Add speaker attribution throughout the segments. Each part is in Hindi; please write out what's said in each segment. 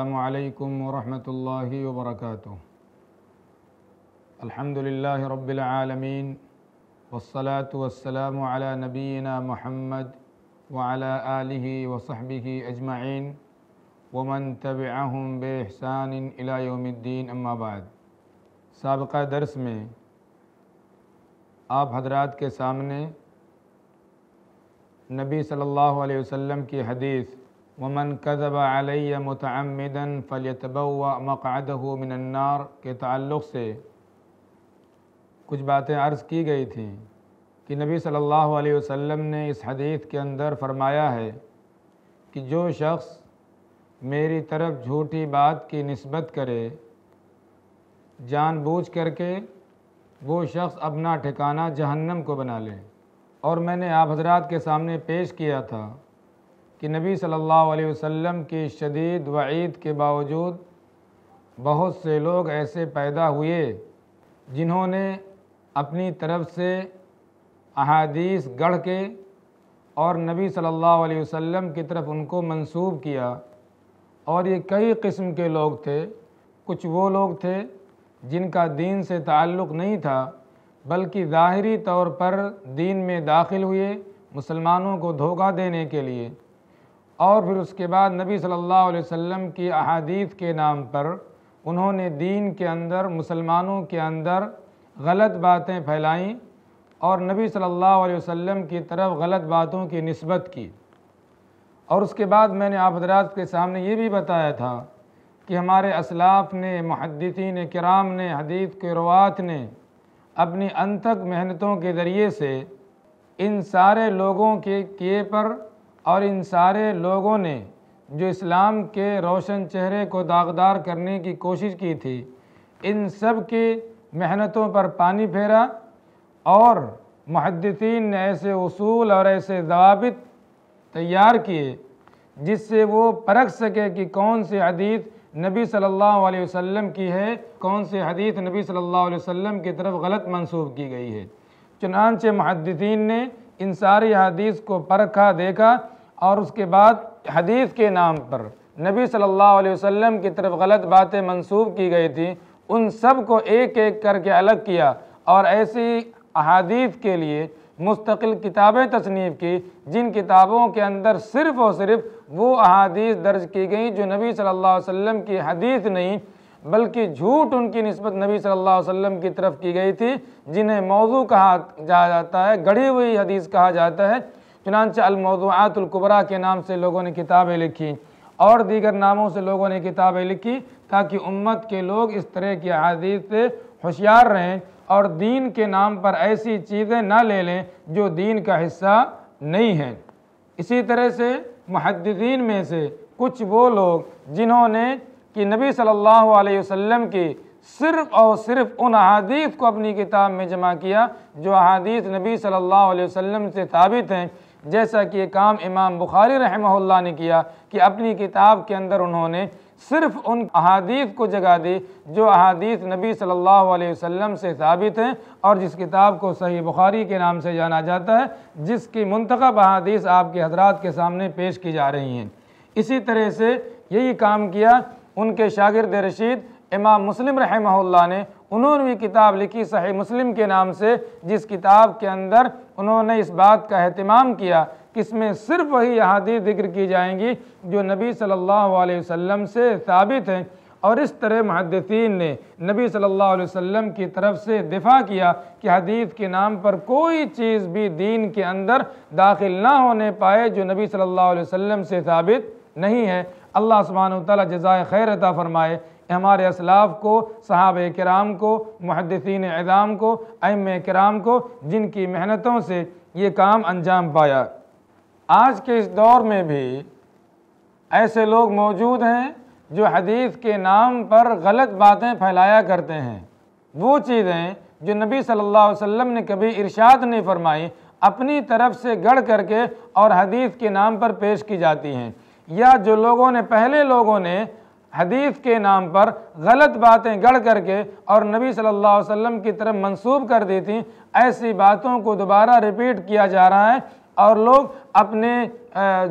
Speaker 1: असलकम वरहि वरक अल्हम्दुलिल्लाह रब्बिल आलमीन वस्सलातु वस्सलामु अला नबीना मुहम्मद व अला आलिहि व सहबिहि अजमाइन वमन तबअहुम बेहसान इला यौमिद्दीन अम्मा बाद सबका दर्स में आप हजरात के सामने नबी सल्लल्लाहु अलैहि वसल्लम की हदीस वमन कदब आलिया मतमदन फ़लतबा मक़दह मिनन्नार के ताल्लुक़ से कुछ बातें अर्ज़ की गई थी कि नबी सल्लल्लाहु अलैहि वसल्लम ने इस हदीत के अंदर फ़रमाया है कि जो शख्स मेरी तरफ झूठी बात की नस्बत करे जानबूझ करके वो शख्स अपना ठिकाना जहन्नम को बना ले और मैंने आप हजरात के सामने पेश किया था कि नबी सल्लल्लाहु अलैहि वसल्लम की शदीद वईद के बावजूद बहुत से लोग ऐसे पैदा हुए जिन्होंने अपनी तरफ से अहादीस गढ़ के और नबी सल्लल्लाहु अलैहि वसल्लम की तरफ उनको मंसूब किया और ये कई किस्म के लोग थे कुछ वो लोग थे जिनका दीन से ताल्लुक़ नहीं था बल्कि ज़ाहरी तौर पर दीन में दाखिल हुए मुसलमानों को धोखा देने के लिए और फिर उसके बाद नबी सल्लल्लाहु अलैहि वसल्लम की अहादीत के नाम पर उन्होंने दीन के अंदर मुसलमानों के अंदर गलत बातें फैलाईं और नबी सल्लल्लाहु अलैहि वसल्लम की तरफ गलत बातों की नस्बत की और उसके बाद मैंने आप हजरात के सामने ये भी बताया था कि हमारे असलाफ ने महदसिन कराम ने हदीत के रवात ने अपनी अनथक मेहनतों के ज़रिए से इन सारे लोगों के किए पर और इन सारे लोगों ने जो इस्लाम के रोशन चेहरे को दागदार करने की कोशिश की थी इन सब की मेहनतों पर पानी फेरा और मुहदसिन ने ऐसे असूल और ऐसे जवाबित तैयार किए जिससे वो परख सके कि कौन से हदीत नबी सल्लल्लाहु अलैहि वसल्लम की है कौन से हदीत नबी सल्लल्लाहु अलैहि वसल्लम की तरफ गलत मंसूब की गई है चुनानचे मुहदसिन ने इन सारी हदीस को परखा देखा और उसके बाद हदीस के नाम पर नबी सल्लल्लाहु अलैहि वसल्लम की तरफ गलत बातें मंसूब की गई थी उन सब को एक एक करके अलग किया और ऐसी अहादीत के लिए मुस्तकिल किताबें तसनीफ़ की जिन किताबों के अंदर सिर्फ़ और सिर्फ वो अहादीस दर्ज की गई जो नबी सल्लल्लाहु अलैहि वसल्लम की हदीस नहीं बल्कि झूठ उनकी नस्बत नबी सल्लल्लाहु अलैहि वसल्लम की तरफ की गई थी जिन्हें मौजू कहा जा जाता है गढ़ी हुई हदीस कहा जाता है चुनानच अलमौज़ातुल्कुबरा के नाम से लोगों ने किताबें लिखी और दीगर नामों से लोगों ने किताबें लिखी ताकि उम्मत के लोग इस तरह की अदीत से होशियार रहें और दीन के नाम पर ऐसी चीज़ें ना ले लें जो दीन का हिस्सा नहीं हैं इसी तरह से महदीन में से कुछ वो लोग जिन्होंने कि नबी सल्लल्लाहु अलैहि वसल्लम की सिर्फ़ और सिर्फ उन अदीत को अपनी किताब में जमा किया जो अदीस नबी सल्लल्लाहु अलैहि वसल्लम से साबित हैं जैसा कि ये काम इमाम बुखारी रहमल्ला ने किया कि अपनी किताब के अंदर उन्होंने सिर्फ उन अहादीस को जगह दी जो अहादीस नबी सल्लल्लाहु अलैहि वसल्लम से साबित हैं और जिस किताब को सही बुखारी के नाम से जाना जाता है जिसकी मंतखब अहादीस आपके हजरात के सामने पेश की जा रही हैं इसी तरह से यही काम किया उनके शागिर्द रशीद इमाम मुस्लिम रहमल्ला ने उन्होंने भी किताब लिखी सही मुस्लिम के नाम से जिस किताब के अंदर उन्होंने इस बात का अहतमाम किया कि इसमें सिर्फ वही अहादी जिक्र की जाएंगी जो नबी सल्लल्लाहु अलैहि वसल्लम से साबित हैं और इस तरह महदसिन ने नबी सल्लल्लाहु अलैहि वसल्लम की तरफ से दिफा किया कि हदीस के नाम पर कोई चीज़ भी दीन के अंदर दाखिल ना होने पाए जो नबी सल्ला वम से साबित नहीं है अल्लाह सुबहान तजाय जजाय फ़रमाए हमारे असलाफ को सहाब कराम को महदसिन एज़ाम को अम कराम को जिनकी मेहनतों से ये काम अंजाम पाया आज के इस दौर में भी ऐसे लोग मौजूद हैं जो हदीस के नाम पर गलत बातें फैलाया करते हैं वो चीज़ें जो नबी सल्लल्लाहु अलैहि वसल्लम ने कभी इरशाद नहीं फरमाई अपनी तरफ से गढ़ करके और हदीस के नाम पर पेश की जाती हैं या जो लोगों ने पहले लोगों ने हदीस के नाम पर गलत बातें गढ़ करके और नबी सल्लल्लाहु अलैहि वसल्लम की तरफ मंसूब कर दी थी ऐसी बातों को दोबारा रिपीट किया जा रहा है और लोग अपने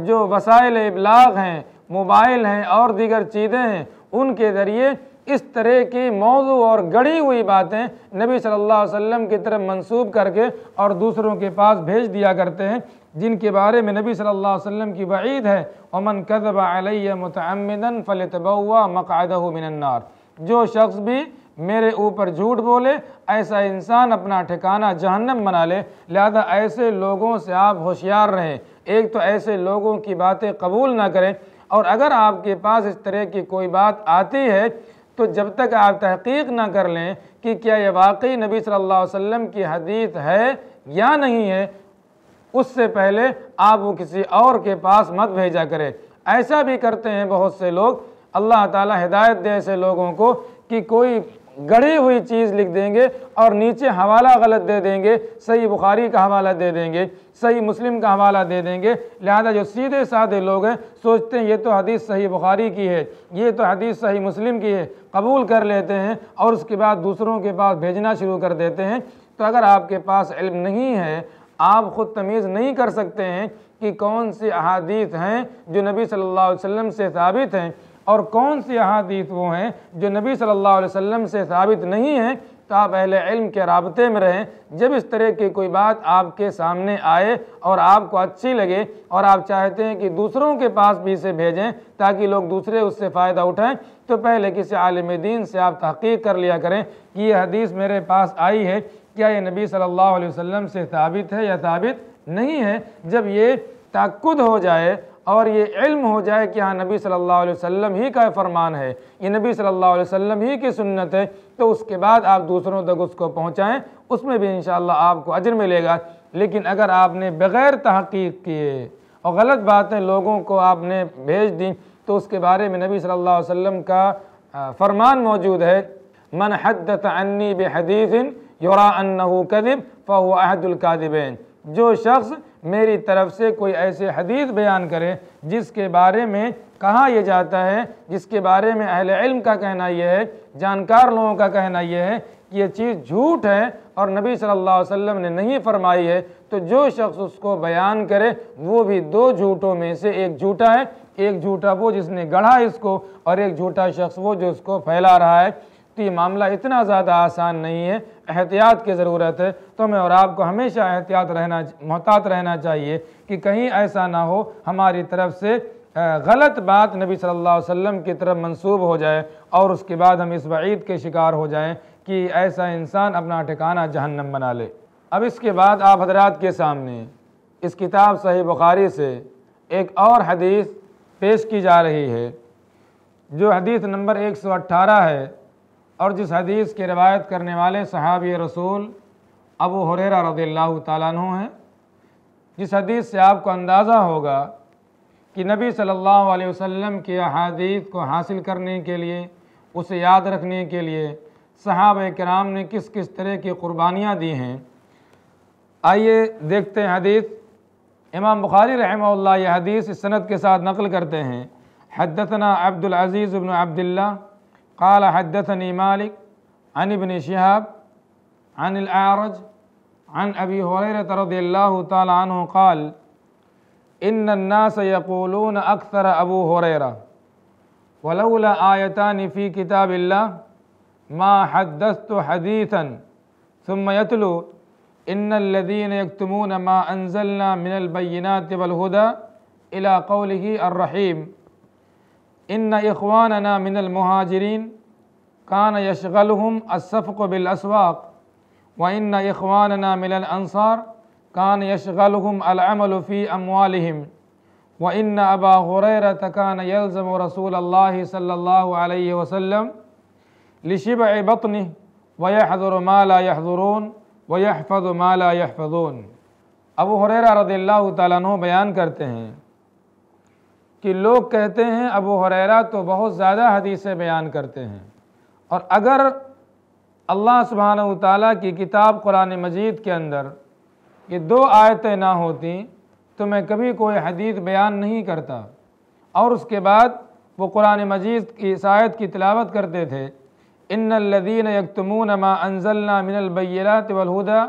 Speaker 1: जो वसाइल इबलाग हैं मोबाइल हैं और दीगर चीज़ें हैं उनके ज़रिए इस तरह की मौजू और गढ़ी हुई बातें नबी सल्लल्लाहु अलैहि वसल्लम की तरफ मंसूब करके और दूसरों के पास भेज दिया करते हैं जिनके बारे में नबी सल्लल्लाहु अलैहि वसल्लम की वईद है अमन कदब अलैह मतमदन तबा मकायद मिनन्नार जो शख्स भी मेरे ऊपर झूठ बोले ऐसा इंसान अपना ठिकाना जहन्नम बना ले लिहाजा ऐसे लोगों से आप होशियार रहें एक तो ऐसे लोगों की बातें कबूल ना करें और अगर आपके पास इस तरह की कोई बात आती है तो जब तक आप तहकीक ना कर लें कि क्या यह वाकई नबी सल्लल्लाहु अलैहि वसल्लम की हदीस है या नहीं है उससे पहले आप वो किसी और के पास मत भेजा करें ऐसा भी करते हैं बहुत से लोग अल्लाह ताला हिदायत दे ऐसे लोगों को कि कोई गढ़ी हुई चीज़ लिख देंगे और नीचे हवाला गलत दे देंगे सही बुखारी का हवाला दे देंगे सही मुस्लिम का हवाला दे देंगे लिहाजा जो सीधे साधे लोग हैं सोचते हैं ये तो हदीस सही बुखारी की है ये तो हदीस सही मुस्लिम की है कबूल कर लेते हैं और उसके बाद दूसरों के पास भेजना शुरू कर देते हैं तो अगर आपके पास इल्म नहीं है आप ख़ुद तमीज़ नहीं कर सकते हैं कि कौन सी अहादीत हैं जो नबी सल्लल्लाहु अलैहि वसल्लम से साबित हैं और कौन सी अहादीत वो हैं जो नबी सल्लल्लाहु अलैहि वसल्लम से साबित नहीं हैं तो आप अहल इल्म के रबते में रहें जब इस तरह की कोई बात आपके सामने आए और आपको अच्छी लगे और आप चाहते हैं कि दूसरों के पास भी इसे भेजें ताकि लोग दूसरे उससे फ़ायदा उठाएं तो पहले किसी आलम दीन से आप तहकीक कर लिया करें कि यह हदीस मेरे पास आई है क्या ये नबी सल्लल्लाहु अलैहि वसल्लम से साबित है या साबित नहीं है जब ये ताकुद हो जाए और ये इल्म हो जाए कि हाँ नबी सल्लल्लाहु अलैहि वसल्लम ही का फरमान है ये नबी सल्लल्लाहु अलैहि वसल्लम ही की सुन्नत है तो उसके बाद आप दूसरों तक उसको पहुँचाएँ उसमें भी इन आपको अजर मिलेगा लेकिन अगर आपने बग़ैर तहकीक किए और गलत बातें लोगों को आपने भेज दी तो उसके बारे में नबी सल्लल्लाहु अलैहि वसल्लम का फरमान मौजूद है मन हदत अन्नी बहदीफ़िन योरा अन्नहू कदिब फ़हु जो शख्स मेरी तरफ से कोई ऐसे हदीस बयान करे जिसके बारे में कहा यह जाता है जिसके बारे में अहले इल्म का कहना यह है जानकार लोगों का कहना यह है कि यह चीज़ झूठ है और नबी सल्लल्लाहु अलैहि वसल्लम ने नहीं फरमाई है तो जो शख्स उसको बयान करे वो भी दो झूठों में से एक झूठा है एक झूठा वो जिसने गढ़ा इसको और एक झूठा शख्स वो जो इसको फैला रहा है तो ये मामला इतना ज़्यादा आसान नहीं है एहतियात की ज़रूरत है तो हमें और आपको हमेशा एहतियात रहना मोहतात रहना चाहिए कि कहीं ऐसा ना हो हमारी तरफ से गलत बात नबी सल्लल्लाहु अलैहि वसल्लम की तरफ मंसूब हो जाए और उसके बाद हम इस वईद के शिकार हो जाएं कि ऐसा इंसान अपना ठिकाना जहन्नम बना ले अब इसके बाद आप हजरात के सामने इस किताब सही बुखारी से एक और हदीस पेश की जा रही है जो हदीस नंबर 118 है और जिस हदीस की रवायत करने वाले सहाब रसूल अबू हुरेरा रदी अल्लाह तु हैं जिस हदीस से आपको अंदाज़ा होगा कि नबी सल्लल्लाहु अलैहि वसल्लम के अहादीत को हासिल करने के लिए उसे याद रखने के लिए सहाब कराम ने किस किस तरह की कुर्बानियाँ दी हैं आइए देखते हैं हदीस इमाम बुखारी रहमल्ला यह हदीस इस सनद के साथ नकल करते हैं हदतना अब्दुल अजीज़ इब्न अब्दुल्ला قال حدثني مالك عن ابن شهاب عن الأعرج عن أبي هريرة رضي الله تعالى عنه قال إن الناس يقولون أكثر أبو هريرة ولولا آيتان في كتاب الله ما حدثت حديثا ثم يتلو إن الذين يكتمون ما أنزلنا من البينات والهدى إلى قوله الرحيم इन इखवाना मिनल महाजरीन कान हम असफ़ बिल असवाक व इन इखवाना मिनल अनसार कान यशगलहम अलमलफ़ी अमालिम व इन अबा हुरर तकान यलज़म रसूल अल्लाह वसलम वसम लिशिब बतन वहदर माला यहदरून फज माला यहफ़ून अबू हुररा रदील्ला तैन बयान करते हैं कि लोग कहते हैं अबू हुरैरा तो बहुत ज़्यादा हदीसें बयान करते हैं और अगर अल्लाह सुबहान ताली की किताब कुरान मजीद के अंदर ये दो आयतें ना होती तो मैं कभी कोई हदीस बयान नहीं करता और उसके बाद वो कुरान मजीद की इस आयत की तिलावत करते थे इन लदीन यकतमून मा अनजल्ला मिनलबैरात वलहुदा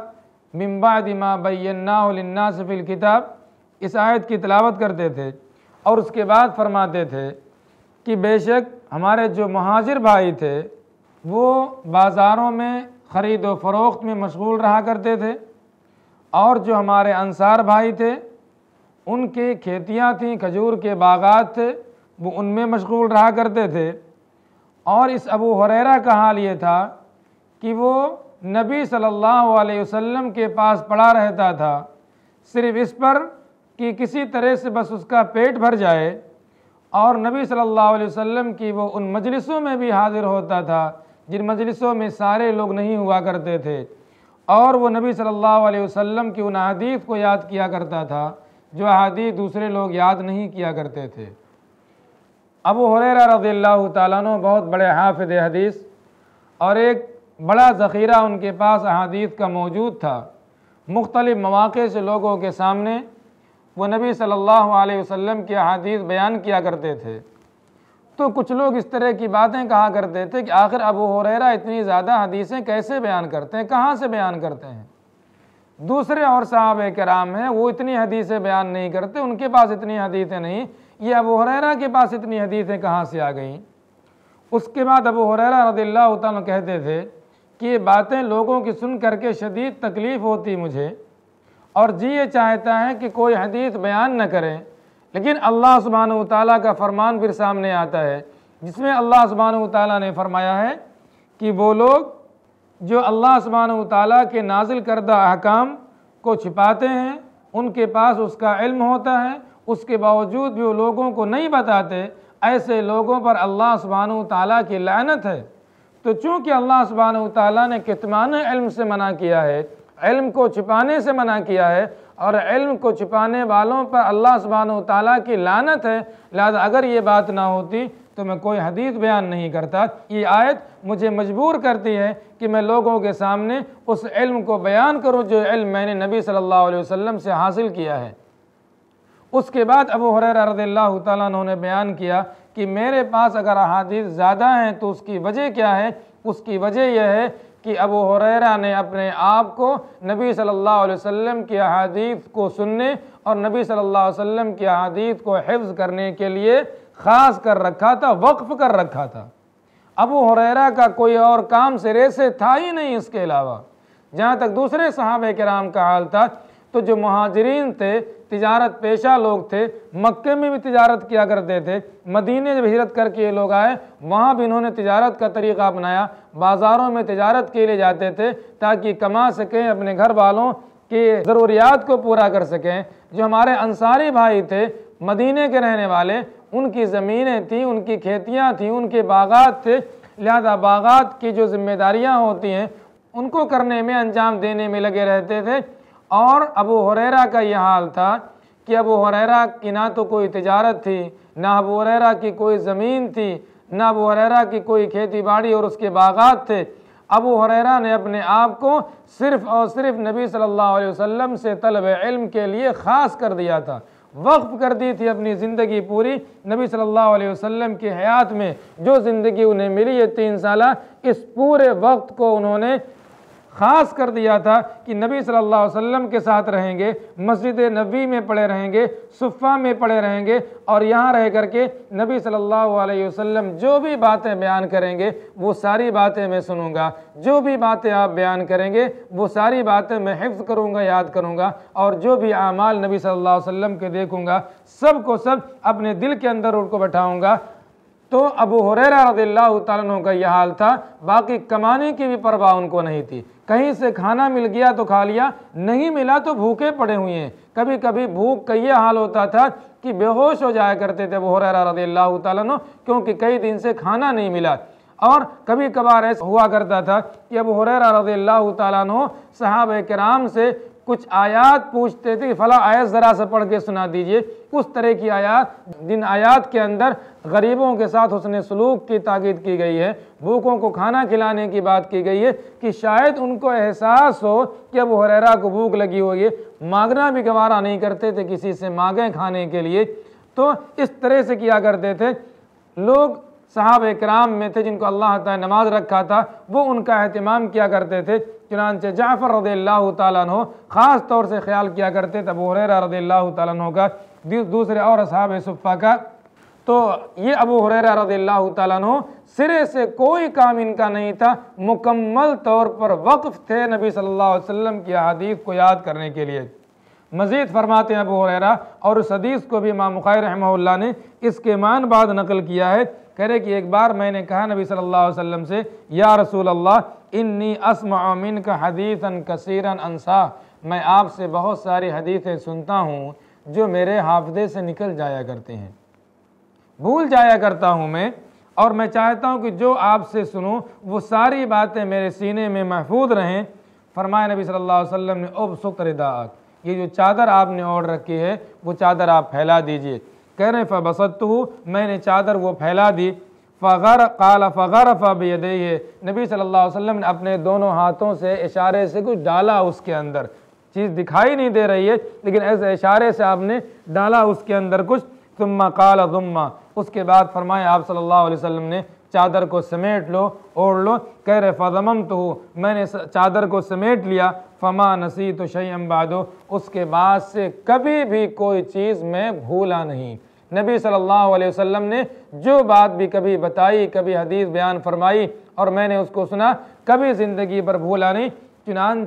Speaker 1: मिम्बाद माँ बैन्नासफ़िल किताब इस आयत की तिलावत करते थे और उसके बाद फरमाते थे कि बेशक हमारे जो महाजिर भाई थे वो बाज़ारों में ख़रीद व फरोख्त में मशगूल रहा करते थे और जो हमारे अंसार भाई थे उनके खेतियाँ थीं खजूर के बागात थे वो उनमें मशगूल रहा करते थे और इस अबू हरेरा का हाल ये था कि वो नबी सल्लल्लाहु अलैहि वसल्लम के पास पड़ा रहता था सिर्फ इस पर कि किसी तरह से बस उसका पेट भर जाए और नबी सल्लल्लाहु अलैहि वसल्लम की वो उन मजलिसों में भी हाज़िर होता था जिन मजलिसों में सारे लोग नहीं हुआ करते थे और वो नबी सल्लल्लाहु अलैहि वसल्लम की उन अदीत को याद किया करता था जो अदीत दूसरे लोग याद नहीं किया करते थे अबू हुररा रज़ी तु बहुत बड़े हाफिद हदीस और एक बड़ा ज़ख़ीरा उनके पास अदीत का मौजूद था मुख्तलिफ़ मौक़े से लोगों के सामने वह नबी सल्लल्लाहु अलैहि वसल्लम की हदीस बयान किया करते थे तो कुछ लोग इस तरह की बातें कहा करते थे कि आखिर अबू हुररा इतनी ज़्यादा हदीसें कैसे बयान करते हैं कहाँ से बयान करते हैं दूसरे और साहब कराम हैं वो इतनी हदीसें बयान नहीं करते उनके पास इतनी हदीसें नहीं ये अबू हुररा के पास इतनी हदीसें कहाँ से आ गईं उसके बाद अबू हुररा रदील्ला कहते थे कि ये बातें लोगों की सुन करके शदीद तकलीफ़ होती मुझे और जी ये चाहता है कि कोई हदीत बयान न करें लेकिन अल्लाह सुबहान ताली का फरमान फिर सामने आता है जिसमें अल्लाह सुबहान तला ने फरमाया है कि वो लोग जो अल्लाह सुबहान तला के नाजिल करदा अहकाम को छिपाते हैं उनके पास उसका इल्म होता है उसके बावजूद भी वो लोगों को नहीं बताते ऐसे लोगों पर अल्लाह सुबहान तला की लानत है तो चूँकि अल्लाह सुबहान तला ने कितमान इल्म से मना किया है इल्म को छिपाने से मना किया है और इल्म को छिपाने वालों पर अल्लाह सुबहान ताली की लानत है लिहाजा अगर ये बात ना होती तो मैं कोई हदीत बयान नहीं करता ये आयत मुझे मजबूर करती है कि मैं लोगों के सामने उस इल्म को बयान करूँ जो इल्म मैंने नबी सल्लल्लाहु अलैहि वसल्लम से हासिल किया है उसके बाद अबू हुरैरा रज़ील्लाहु तैन ने बयान किया कि मेरे पास अगर अहादीस ज़्यादा हैं तो उसकी वजह क्या है उसकी वजह यह है कि अबू हुररा ने अपने आप को नबी सल्लल्लाहु अलैहि वसल्लम की अहादीत को सुनने और नबी सल्लल्लाहु अलैहि वसल्लम की अहादीत को हिफ्ज करने के लिए ख़ास कर रखा था वक्फ़ कर रखा था अबू हुररा का कोई और काम सिरे से था ही नहीं इसके अलावा जहाँ तक दूसरे सहाब कराम का हाल था तो जो महाजरीन थे तजारत पेशा लोग थे मक्के में भी तजारत किया करते थे मदीने जब हिजरत करके ये लोग आए वहाँ भी इन्होंने तजारत का तरीका अपनाया बाज़ारों में तजारत के लिए जाते थे ताकि कमा सकें अपने घर वालों की ज़रूरियात को पूरा कर सकें जो हमारे अंसारी भाई थे मदीने के रहने वाले उनकी ज़मीनें थीं उनकी खेतियाँ थीं उनके बागात थे लिहाजा बागात की जो जिम्मेदारियाँ होती हैं उनको करने में अंजाम देने में लगे रहते थे और अबू हुररा का यह हाल था कि अबू हुररा की ना तो कोई तजारत थी ना अबू हुररा की कोई ज़मीन थी ना अबू हुररा की कोई खेती बाड़ी और उसके बागात थे अबू हुररा ने अपने आप को सिर्फ़ और सिर्फ नबी सल्लल्लाहु अलैहि वसल्लम से तलब इल्म के लिए ख़ास कर दिया था वक्फ़ कर दी थी अपनी ज़िंदगी पूरी नबी सल्लल्लाहु अलैहि वसल्लम की हयात में जो ज़िंदगी उन्हें मिली है तीन साल इस पूरे वक्त को उन्होंने ख़ास कर दिया था कि नबी सल्लल्लाहु अलैहि वसल्लम के साथ रहेंगे मस्जिद नबी में पड़े रहेंगे सुफ़ा में पड़े रहेंगे और यहाँ रह कर के नबी सल्लल्लाहु अलैहि वसल्लम जो भी बातें बयान करेंगे वो सारी बातें मैं सुनूंगा जो भी बातें आप बयान करेंगे वो सारी बातें मैं हिफ्ज़ करूँगा याद करूँगा और जो भी अमाल नबी सल्लल्लाहो अलैहि वसल्लम के देखूँगा सब को सब अपने दिल के अंदर उनको बैठाऊँगा तो अबू हुररा रदील्ला तन का यह हाल था बाकी कमाने की भी परवाह उनको नहीं थी कहीं से खाना मिल गया तो खा लिया नहीं मिला तो भूखे पड़े हुए हैं कभी कभी भूख का ये हाल होता था कि बेहोश हो जाया करते थे बोहरा रदी तु क्योंकि कई दिन से खाना नहीं मिला और कभी कभार ऐसा हुआ करता था कि अब हुररा रदी अल्लाह तु साहब कराम से कुछ आयात पूछते थे कि फला आयत ज़रा सा पढ़ के सुना दीजिए उस तरह की आयात जिन आयात के अंदर गरीबों के साथ उसने सलूक की ताकीद की गई है भूखों को खाना खिलाने की बात की गई है कि शायद उनको एहसास हो कि अब हरेरा को भूख लगी होगी मांगना भी गवारा नहीं करते थे किसी से मांगें खाने के लिए तो इस तरह से किया करते थे लोग साहब कराम में थे जिनको अल्लाह ने नमाज रखा था वो उनका अहतमाम किया करते थे चुनानचे जाफ़र रदील्ला तु ख़ास तौर से ख्याल किया करते थे अबू हुररा रदील्ला तु का दूसरे और साहब सुफ़ा का तो ये अबू हुररा रदील्ला तु सिरे से कोई काम इनका नहीं था मुकम्मल तौर पर वक्फ़ थे नबी सल्लल्लाहु अलैहि वसल्लम की अदीफ़ को याद करने के लिए मज़ीद फरमाते हैं अबू हुररा और उस हदीस को भी इमाम मुखै रहमल्ला ने इसके मान बाद नकल किया है कह रहे कि एक बार मैंने कहा नबी सल्लल्लाहु अलैहि वसल्लम से या रसूल अल्लाह इन्नी अमिन का हदीसन कसीरन अनसा मैं आपसे बहुत सारी हदीसें सुनता हूँ जो मेरे हाफदे से निकल जाया करते हैं भूल जाया करता हूँ मैं और मैं चाहता हूँ कि जो आपसे सुनूँ वो सारी बातें मेरे सीने में महफूज रहें फरमाए नबी सल्लल्लाहु अलैहि वसल्लम ने उब सुक्रिदाक ये जो चादर आपने ओढ़ रखी है वो चादर आप फैला दीजिए कह रहे फ़बसत मैंने चादर वो फैला दी फ़र काला फ़र फ़बद है नबी सल्लल्लाहु अलैहि वसल्लम ने अपने दोनों हाथों से इशारे से कुछ डाला उसके अंदर चीज़ दिखाई नहीं दे रही है लेकिन ऐसे इशारे से आपने डाला उसके अंदर कुछ तुम्मा काला जुम्मा उसके बाद फरमाए आप सल्लल्लाहु अलैहि वसल्लम ने चादर को समेट लो ओढ़ लो कह रहे फ़मम तो मैंने चादर को समेट लिया फमा नसी तो शही बादो उसके बाद से कभी भी कोई चीज़ मैं भूला नहीं नबी सल्लल्लाहु अलैहि वसल्लम ने जो बात भी कभी बताई कभी हदीस बयान फरमाई और मैंने उसको सुना कभी ज़िंदगी पर भूला नहीं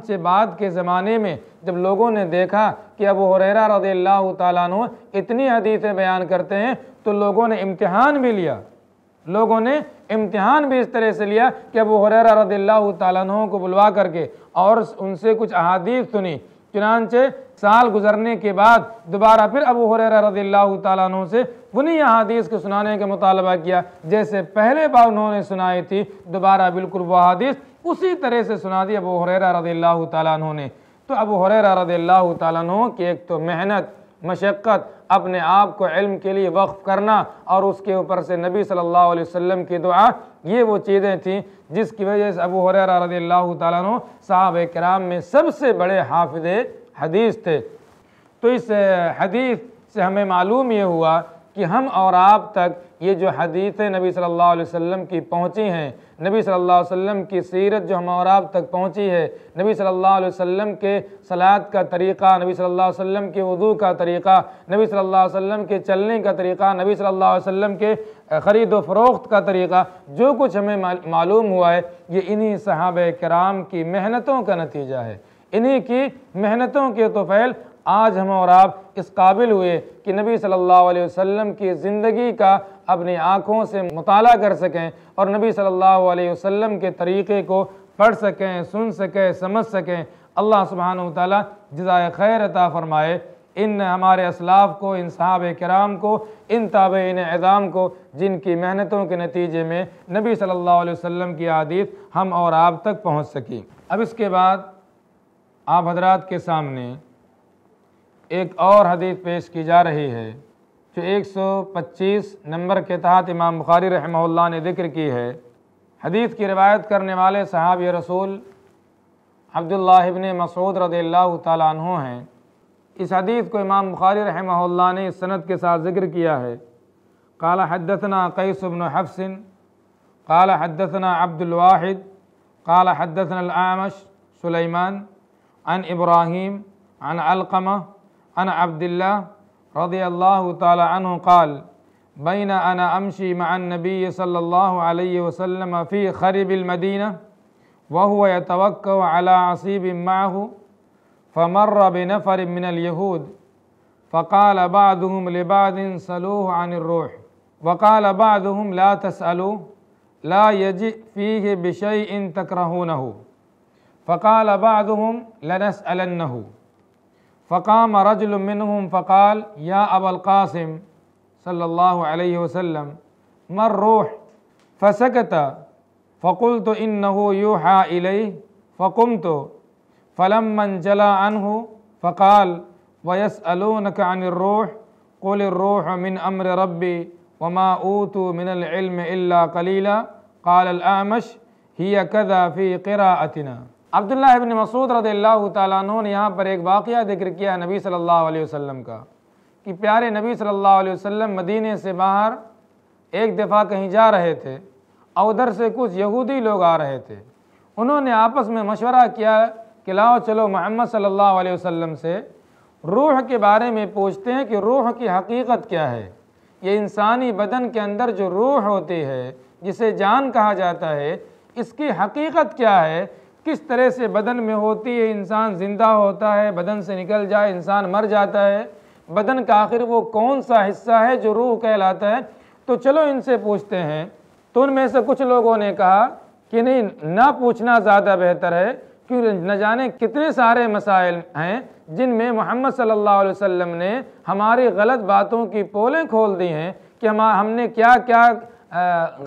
Speaker 1: से बाद के ज़माने में जब लोगों ने देखा कि अब हुररा रदी अल्लाह तु इतनी हदीसें बयान करते हैं तो लोगों ने इम्तहान भी लिया लोगों ने इम्तिहान भी इस तरह से लिया कि अब हुररा रदील्ला तु को बुलवा करके और उनसे कुछ अहादीस सुनी चुनानचे साल गुजरने के बाद दोबारा फिर अबू हुररा रदील्ला तु से उन्हीं अहादीस को सुनाने का मुतालबा किया जैसे पहले बार उन्होंने सुनाई थी दोबारा बिल्कुल वह हदीस उसी तरह से सुना दी अबू हुररा रदील्ला तु ने तो अबू हुररा रदील्ला तु की एक तो मेहनत मशक्क़त अपने आप को इल्म के लिए वक्फ़ करना और उसके ऊपर से नबी सल्लल्लाहु अलैहि वसल्लम की दुआ ये वो चीज़ें थीं जिसकी वजह से अबू हुरैरा रजी अल्लाह तु साहब कराम में सबसे बड़े हाफिज हदीस थे तो इस हदीस से हमें मालूम ये हुआ कि हम और आप तक ये जो हदीसें नबी सल्लल्लाहु अलैहि वसल्लम की पहुँची हैं नबी सल्लल्लाहु अलैहि वसल्लम की सीरत जो हम और आप तक पहुँची है नबी सल्लल्लाहु अलैहि वसल्लम के सलाद का तरीक़ा नबी सल्लल्लाहु अलैहि वसल्लम के वज़ू का तरीक़ा नबी सल्लल्लाहु अलैहि वसल्लम के चलने का तरीक़ा नबी सल्लल्लाहु अलैहि वसल्लम के ख़रीद व फरोख्त का तरीक़ा जो कुछ हमें मालूम हुआ है ये इन्हीं सहाब कराम की मेहनतों का नतीजा है इन्हीं की मेहनतों के तो फैल आज हम और आप इस काबिल हुए कि नबी सल्लल्लाहु अलैहि वसल्लम की ज़िंदगी का अपनी आँखों से मुताला कर सकें और नबी सल्लल्लाहु अलैहि वसल्लम के तरीक़े को पढ़ सकें सुन सकें समझ सकें अल्लाह सुबहान ताली जजाय खैर अता फ़रमाए इन हमारे असलाफ को इन साहब कराम को इन इन एज़ाम को जिनकी मेहनतों के नतीजे में नबी सल्लल्लाहु अलैहि वसल्लम की आदीत हम और आप तक पहुंच सकी अब इसके बाद आप हजरात के सामने एक और हदीस पेश की जा रही है जो 125 नंबर के तहत इमाम बुखारी रहमल्ला ने जिक्र की है हदीस की रिवायत करने वाले साहब रसूल अब्दुल्लाबन मसूद रदील्ला तु हैं इस हदीस को इमाम बुखारी रहमल्ला ने इस सनत के साथ जिक्र किया है काला हदसना कैसबन हफसिन काला हदसना अब्दुलवाहिद काला हदसन आमश सुलेमान अन इब्राहिम अन अलकमा عن عبد الله رضي الله تعالى عنه قال بين أنا أمشي مع النبي صلى الله عليه وسلم في خرب المدينة وهو يتوقع على عصيب معه فمر بنفر من اليهود فقال بعضهم لبعض سلوه عن الروح وقال بعضهم لا تسألوا لا يجئ فيه بشيء تكرهونه فقال بعضهم لنسألنه फ़काम रजुलमिन फ़काल या अबलकासिम सल्ला वसम मर रोह फसकत फ़कुल तो इन नहो यो हा इलई फ़कुम तो फ़लम मन जला अनहु फ़काल वयस अलोन का अनरोह कुल रोह मिन अम्र रबी वमा ऊतु मिनल इल्म इल्ला कलीला काल अमश ही कदा फ़ी क़िरा अब्दुल्ला अबिन मसूद रदील्ला तु ने यहाँ पर एक वाक़ जिक्र किया है नबी सल्ला वसम का कि प्यारे नबी सल्ला वसम मदीने से बाहर एक दफ़ा कहीं जा रहे थे और उधर से कुछ यहूदी लोग आ रहे थे उन्होंने आपस में मशवरा किया कि लाओ चलो मोहम्मद सल्ला वसम से रूह के बारे में पूछते हैं कि रूह की हकीकत क्या है ये इंसानी बदन के अंदर जो रूह होती है जिसे जान कहा जाता है इसकी हकीकत क्या है किस तरह से बदन में होती है इंसान ज़िंदा होता है बदन से निकल जाए इंसान मर जाता है बदन का आखिर वो कौन सा हिस्सा है जो रूह कहलाता है तो चलो इनसे पूछते हैं तो उनमें से कुछ लोगों ने कहा कि नहीं ना पूछना ज़्यादा बेहतर है क्योंकि न जाने कितने सारे मसाइल हैं जिनमें मोहम्मद सल्ला अलैहि ने हमारी गलत बातों की पोलें खोल दी हैं कि हम हमने क्या क्या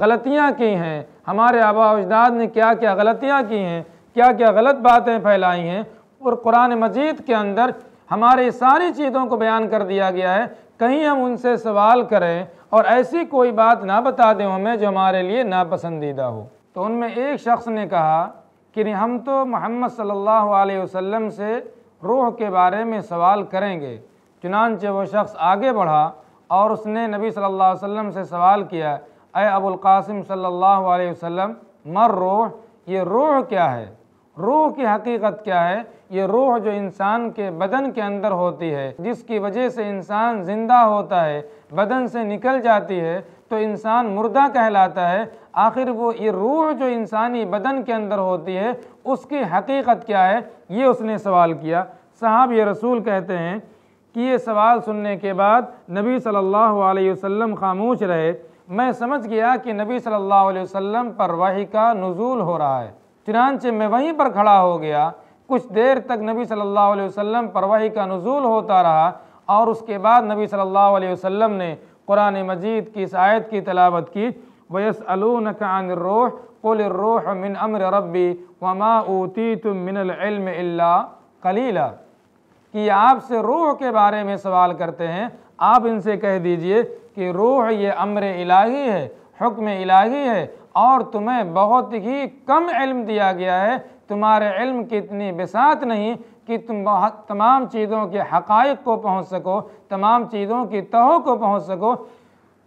Speaker 1: गलतियाँ की हैं हमारे आबा अजदाद ने क्या क्या गलतियाँ की हैं क्या क्या गलत बातें फैलाई हैं और कुरान मजीद के अंदर हमारे सारी चीज़ों को बयान कर दिया गया है कहीं हम उनसे सवाल करें और ऐसी कोई बात ना बता दें हमें जो हमारे लिए नापसंदीदा हो तो उनमें एक शख्स ने कहा कि हम तो मोहम्मद सल्लल्लाहु अलैहि वसल्लम से रूह के बारे में सवाल करेंगे चुनानचे वो शख्स आगे बढ़ा और उसने नबी सल्लल्लाहु अलैहि वसल्लम से सवाल किया अय अबुल कासिम सल्लल्लाहु अलैहि वसल्लम मर रूह ये रूह क्या है रूह की हकीकत क्या है ये रूह जो इंसान के बदन के अंदर होती है जिसकी वजह से इंसान ज़िंदा होता है बदन से निकल जाती है तो इंसान मुर्दा कहलाता है आखिर वो ये रूह जो इंसानी बदन के अंदर होती है उसकी हकीकत क्या है ये उसने सवाल किया साहब ये रसूल कहते हैं कि ये सवाल सुनने के बाद नबी सल्लल्लाहु अलैहि वसल्लम खामोश रहे मैं समझ गया कि नबी सल्लल्लाहु अलैहि वसल्लम पर वाही का नज़ूल हो रहा है चुनानचे मैं वहीं पर खड़ा हो गया कुछ देर तक नबी सल्लल्लाहु अलैहि वसल्लम पर वही का नज़ूल होता रहा और उसके बाद नबी सल्लल्लाहु अलैहि वसल्लम ने कुरान मजीद की इस आयत की तलावत की वयस अलोनकानरोह रोह मिन अमर रबी वमा ऊती तुम मिनल्ला कलीला कि आपसे रूह के बारे में सवाल करते हैं आप इनसे कह दीजिए कि रूह ये अमर इलाही है हुक्म इलाही है और तुम्हें बहुत ही कम इल्म दिया गया है तुम्हारे इल्म की इतनी बिसात नहीं कि तुम तमाम चीज़ों के हक़ को पहुँच सको तमाम चीज़ों की तहों को पहुँच सको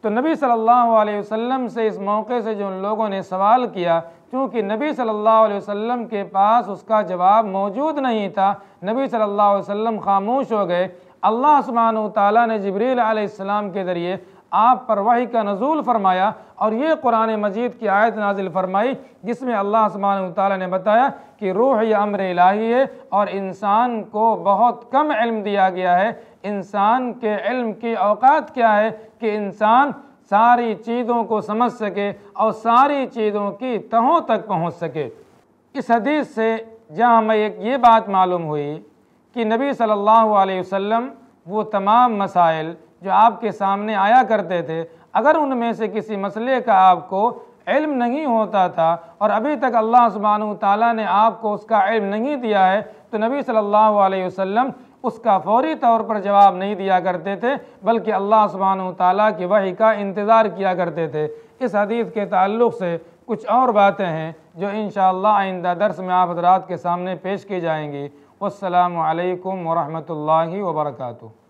Speaker 1: तो नबी सल्लल्लाहु अलैहि वसल्लम से इस मौके से जो उन लोगों ने सवाल किया क्योंकि नबी सल्लल्लाहु अलैहि वसल्लम के पास उसका जवाब मौजूद नहीं था नबी सल्लल्लाहु अलैहि वसल्लम खामोश हो गए अल्लाह सुबहान तला ने जबरील आसमाम के ज़रिए आप पर वही का नजूल फरमाया और ये कुरान मजीद की आयत नाजिल फरमाई जिसमें अल्लाह सुबहान ताली ने बताया कि रूह ये अमर इलाही है और इंसान को बहुत कम इल्म दिया गया है इंसान के इल्म की अवकात क्या है कि इंसान सारी चीज़ों को समझ सके और सारी चीज़ों की तहों तक पहुँच सके इस हदीस से जहाँ हमें एक ये बात मालूम हुई कि नबी सल्लल्लाहु अलैहि वसल्लम वो तमाम मसाइल जो आपके सामने आया करते थे अगर उनमें से किसी मसले का आपको इल्म नहीं होता था और अभी तक अल्लाह सुबहान तला ने आपको उसका इल्म नहीं दिया है तो नबी सल्लल्लाहु अलैहि वसल्लम उसका फौरी तौर पर जवाब नहीं दिया करते थे बल्कि अल्लाह सुबहान तला की वही का इंतज़ार किया करते थे इस हदीत के ताल्लुक़ से कुछ और बातें हैं जो इन आइंदा दर्स में आप हजरात के सामने पेश की जाएंगी असलकम वरहमल वर्का